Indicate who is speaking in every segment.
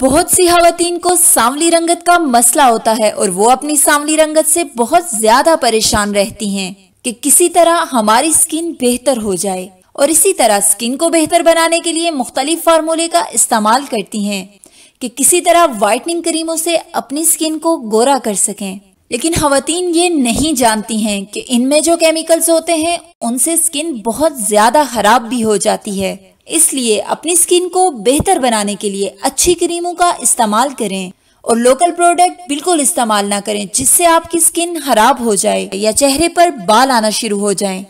Speaker 1: बहुत सी खातन को सांवली रंगत का मसला होता है और वो अपनी सांवली रंगत से बहुत ज्यादा परेशान रहती हैं कि किसी तरह हमारी स्किन बेहतर हो जाए और इसी तरह स्किन को बेहतर बनाने के लिए मुख्तलिफ फार्मूले का इस्तेमाल करती हैं कि किसी तरह वाइटनिंग क्रीमों से अपनी स्किन को गोरा कर सकें लेकिन खातन ये नहीं जानती हैं कि इनमें जो केमिकल्स होते हैं उनसे स्किन बहुत ज़्यादा ख़राब भी हो जाती है इसलिए अपनी स्किन को बेहतर बनाने के लिए अच्छी क्रीमों का इस्तेमाल करें और लोकल प्रोडक्ट बिल्कुल इस्तेमाल ना करें जिससे आपकी स्किन खराब हो जाए या चेहरे पर बाल आना शुरू हो जाए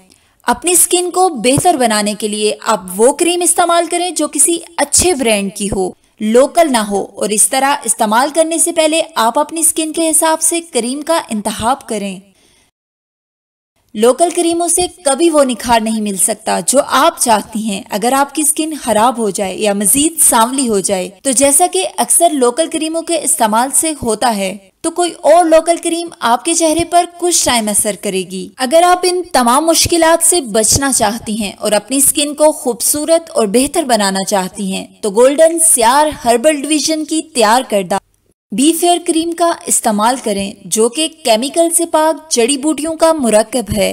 Speaker 1: अपनी स्किन को बेहतर बनाने के लिए आप वो क्रीम इस्तेमाल करें जो किसी अच्छे ब्रांड की हो लोकल ना हो और इस तरह इस्तेमाल करने से पहले आप अपनी स्किन के हिसाब से क्रीम का इंतहाब करें लोकल क्रीमों से कभी वो निखार नहीं मिल सकता जो आप चाहती हैं अगर आपकी स्किन खराब हो जाए या मजीद सांवली हो जाए तो जैसा कि अक्सर लोकल क्रीमों के इस्तेमाल से होता है तो कोई और लोकल क्रीम आपके चेहरे पर कुछ टाइम असर करेगी अगर आप इन तमाम मुश्किल से बचना चाहती हैं और अपनी स्किन को खूबसूरत और बेहतर बनाना चाहती हैं तो गोल्डन सियार हर्बल डिविजन की तैयार करदा बी फेयर क्रीम का इस्तेमाल करें जो कि केमिकल से पाक जड़ी बूटियों का मरकब है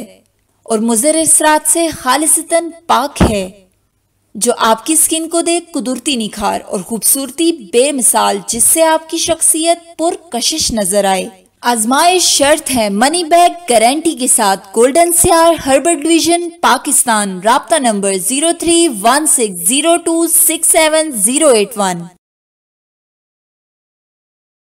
Speaker 1: और मुजर असरात से खालसतन पाक है जो आपकी स्किन को दे कुदरती निखार और खूबसूरती बेमिसाल जिससे आपकी शख्सियत पुरकशिश नजर आए आजमाइश शर्त है मनी बैग गारंटी के साथ गोल्डन सियार हर्बल डिवीजन पाकिस्तान रबता number zero three one six zero two six seven zero eight one